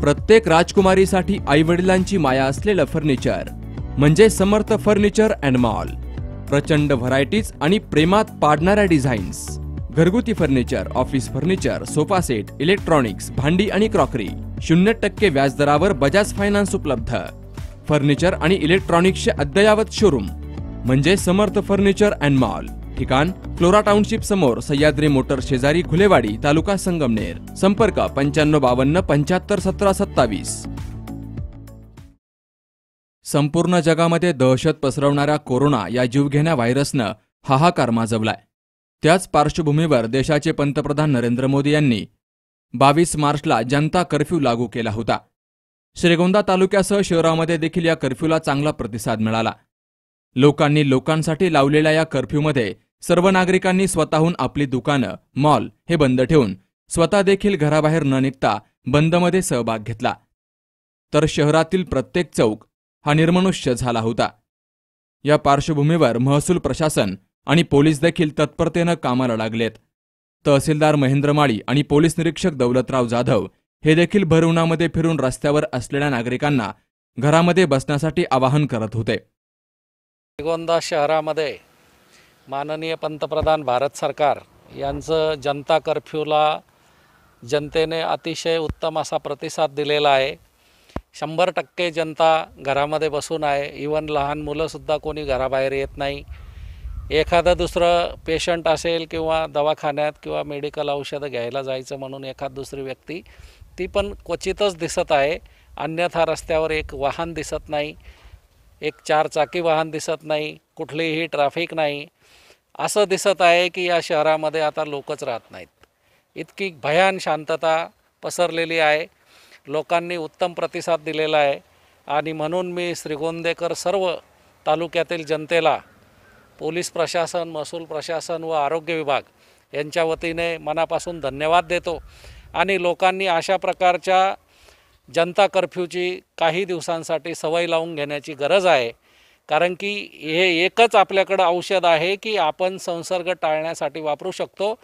प्रत्येक राजकुमारीसाठी वडिलांची माया असलेलं फर्निचर म्हणजे समर्थ फर्निचर अँड मॉल प्रचंड व्हरायटीज आणि प्रेमात पाडणाऱ्या डिझाईन्स घरगुती furniture office furniture sofa set electronics भांडी आणि क्रॉकरी शून्य टक्के व्याजदरावर बजाज फायनान्स उपलब्ध फर्निचर आणि इलेक्ट्रॉनिक्सचे अद्ययावत शोरूम म्हणजे समर्थ फर्निचर अँड मॉल ठिकाण फ्लोरा टाउनशिप समोर सह्याद्री मोटर शेजारी घुलेवाडी तालुका संगमनेर संपर्क पंच्याण्णव बावन्न पंच्याहत्तर सतरा सत्तावीस संपूर्ण जगामध्ये दहशत पसरवणाऱ्या कोरोना या जीवघेण्या व्हायरसनं हाहाकार माजवलाय त्याच पार्श्वभूमीवर देशाचे पंतप्रधान नरेंद्र मोदी यांनी बावीस मार्चला जनता कर्फ्यू लागू केला होता श्रीगोंदा तालुक्यासह शहरामध्ये देखील या कर्फ्यूला चांगला प्रतिसाद मिळाला लोकांनी लोकांसाठी लावलेल्या या कर्फ्यूमध्ये सर्व नागरिकांनी स्वतःहून आपली दुकानं मॉल हे बंद ठेवून स्वतः देखील घराबाहेर न निघता बंदमध्ये सहभाग घेतला तर शहरातील प्रत्येक चौक हा निर्मनुष्य झाला होता या पार्श्वभूमीवर महसूल प्रशासन आणि पोलीस देखील तत्परतेनं कामाला लागलेत तहसीलदार महेंद्र माळी आणि पोलीस निरीक्षक दौलतराव जाधव हे देखील भरुणामध्ये फिरून रस्त्यावर असलेल्या नागरिकांना घरामध्ये बसण्यासाठी आवाहन करत होते गोंदा शहरामध्ये माननीय पंतप्रधान भारत सरकार यांचं जनता कर्फ्यूला जनतेने अतिशय उत्तम असा प्रतिसाद दिलेला आहे शंभर टक्के जनता घरामध्ये बसून आहे इवन लहान मुलंसुद्धा कोणी घराबाहेर येत नाही एखादं दुसरं पेशंट असेल किंवा दवाखान्यात किंवा मेडिकल औषधं घ्यायला जायचं म्हणून एखाद दुसरी व्यक्ती ती पण क्वचितच दिसत आहे अन्यथा रस्त्यावर एक वाहन दिसत नाही एक चारचाकी वाहन दिसत नाही कुठलीही ट्रॅफिक नाही असं दिसत आहे की या शहरामध्ये आता लोकच राहत नाहीत इतकी भयान शांतता पसरलेली आहे लोकांनी उत्तम प्रतिसाद दिलेला आहे आणि म्हणून मी श्रीगोंदेकर सर्व तालुक्यातील जनतेला पोलीस प्रशासन महसूल प्रशासन व आरोग्य विभाग यांच्या वतीने मनापासून धन्यवाद देतो आणि लोकांनी अशा प्रकारच्या जनता कर्फ्यूची काही दिवसांसाठी सवय लावून घेण्याची गरज आहे कारण की हे एकच आपल्याकडं औषध आहे की आपण संसर्ग टाळण्यासाठी वापरू शकतो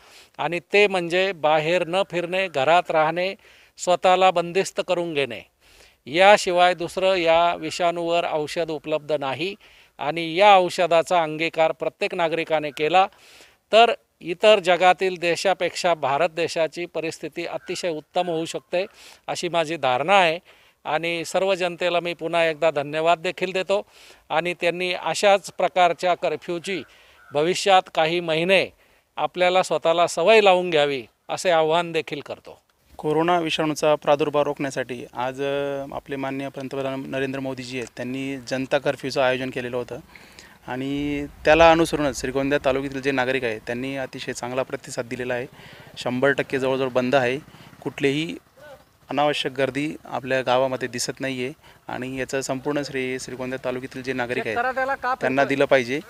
आणि ते म्हणजे बाहेर न फिरणे घरात राहणे स्वतःला बंदिस्त करून घेणे याशिवाय दुसरं या विषाणूवर औषध उपलब्ध नाही आणि या औषधाचा अंगीकार प्रत्येक नागरिकाने केला तर इतर जगातील देशापेक्षा भारत देशाची परिस्थिती अतिशय उत्तम होऊ शकते अशी माझी धारणा आहे आणि सर्व जनतेला मी पुन्हा एकदा धन्यवाद देखील देतो आणि त्यांनी अशाच प्रकारच्या कर्फ्यूची भविष्यात काही महिने आपल्याला स्वतःला सवय लावून घ्यावी असे आव्हान देखील करतो कोरोना विषाणूचा प्रादुर्भाव रोखण्यासाठी आज आपले मान्य पंतप्रधान नरेंद्र मोदीजी आहेत त्यांनी जनता कर्फ्यूचं आयोजन केलेलं होतं आणि त्याला अनुसरूनच श्रीगोंदा तालुक्यातील जे नागरिक आहेत त्यांनी अतिशय चांगला प्रतिसाद दिलेला आहे शंभर टक्के जवळजवळ बंद आहे कुठलेही अनावश्यक गर्दी आपल्या गावामध्ये दिसत नाही आहे आणि याचं संपूर्ण श्रेय श्रीगोंदा तालुक्यातील जे नागरिक आहेत त्यांना दिलं पाहिजे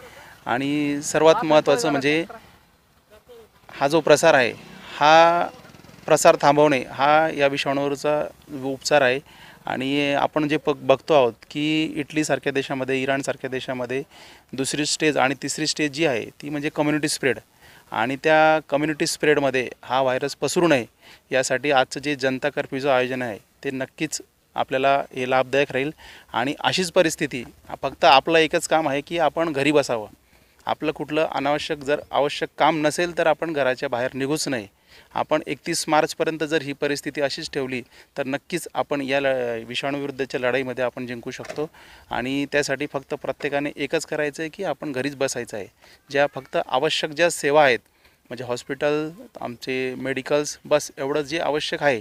आणि सर्वात महत्त्वाचं म्हणजे हा जो प्रसार आहे हा प्रसार थांबवणे हा या विषाणूवरचा उपचार आहे आणि आपण जे प बघतो आहोत की इटलीसारख्या देशामध्ये इराणसारख्या देशामध्ये दुसरी स्टेज आणि तिसरी स्टेज जी आहे ती म्हणजे कम्युनिटी स्प्रेड आणि त्या कम्युनिटी स्प्रेडमध्ये हा व्हायरस पसरू नये यासाठी आजचं जे जनता कर्फ्यूचं आयोजन आहे ते नक्कीच आपल्याला हे लाभदायक राहील आणि अशीच परिस्थिती फक्त आपलं एकच काम आहे की आपण घरी बसावं आपलं कुठलं अनावश्यक जर आवश्यक काम नसेल तर आपण घराच्या बाहेर निघूच नये आपण एकतीस मार्चपर्यंत जर ही परिस्थिती अशीच ठेवली तर नक्कीच आपण या ल विषाणूविरुद्धच्या लढाईमध्ये आपण जिंकू शकतो आणि त्यासाठी फक्त प्रत्येकाने एकच करायचं आहे की आपण घरीच बसायचं आहे ज्या फक्त आवश्यक ज्या सेवा आहेत म्हणजे हॉस्पिटल आमचे मेडिकल्स बस एवढं जे आवश्यक आहे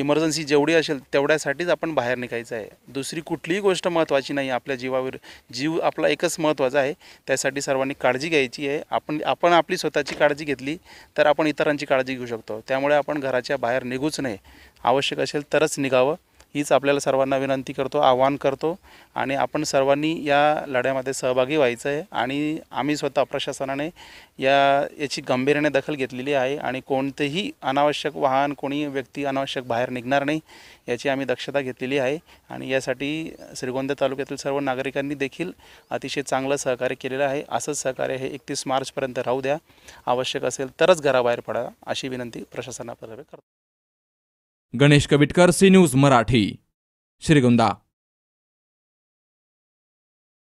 इमर्जन्सी जेवढी असेल तेवढ्यासाठीच आपण बाहेर निघायचं आहे दुसरी कुठलीही गोष्ट महत्त्वाची नाही आपल्या जीवावर जीव आपला एकच महत्त्वाचा आहे त्यासाठी सर्वांनी काळजी घ्यायची आहे आपण आपण आपली स्वतःची काळजी घेतली तर आपण इतरांची काळजी घेऊ शकतो त्यामुळे आपण घराच्या बाहेर निघूच नाही आवश्यक असेल तरच निघावं हीच आपल्याला सर्वांना विनंती करतो आव्हान करतो आणि आपण सर्वांनी या लढ्यामध्ये सहभागी व्हायचं आहे आणि आम्ही स्वतः प्रशासनाने या याची गंभीर्याने दखल घेतलेली आहे आणि कोणतेही अनावश्यक वाहन कोणी व्यक्ती अनावश्यक बाहेर निघणार नाही याची आम्ही दक्षता घेतलेली आहे आणि यासाठी श्रीगोंदा तालुक्यातील सर्व नागरिकांनी देखील अतिशय चांगलं सहकार्य केलेलं आहे असंच सहकार्य हे एकतीस मार्चपर्यंत राहू द्या आवश्यक असेल तरच घराबाहेर पडा अशी विनंती प्रशासनातर्फे करतो गणेश कविटकर सी न्यूज मराठी श्रीगोंदा